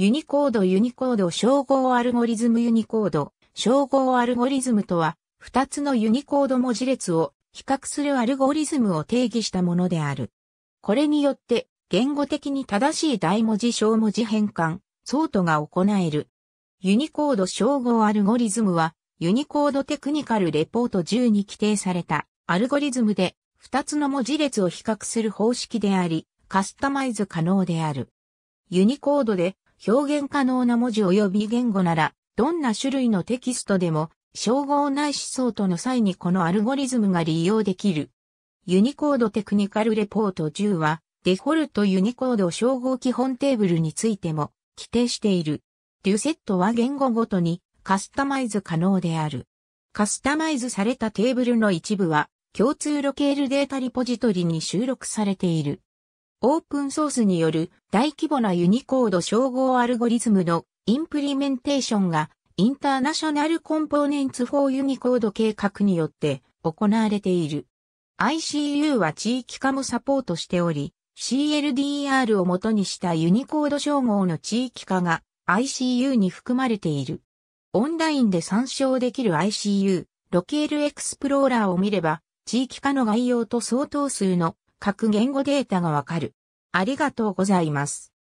ユニコードユニコード称号アルゴリズムユニコード称号アルゴリズムとは、2つのユニコード文字列を比較するアルゴリズムを定義したものである。これによって、言語的に正しい大文字小文字変換、相当が行える。ユニコード称号アルゴリズムは、ユニコードテクニカルレポート10に規定されたアルゴリズムで、2つの文字列を比較する方式であり、カスタマイズ可能である。ユニコードで表現可能な文字及び言語なら、どんな種類のテキストでも、称号内思想との際にこのアルゴリズムが利用できる。ユニコードテクニカルレポート10は、デフォルトユニコード称号基本テーブルについても規定している。デュセットは言語ごとにカスタマイズ可能である。カスタマイズされたテーブルの一部は共通ロケールデータリポジトリに収録されている。オープンソースによる大規模なユニコード称号アルゴリズムのインプリメンテーションがインターナショナルコンポーネンツ・4ユニコード計画によって行われている。ICU は地域化もサポートしており、CLDR を元にしたユニコード称号の地域化が ICU に含まれている。オンラインで参照できる ICU、ロケールエクスプローラーを見れば、地域化の概要と相当数の各言語データがわかる。ありがとうございます。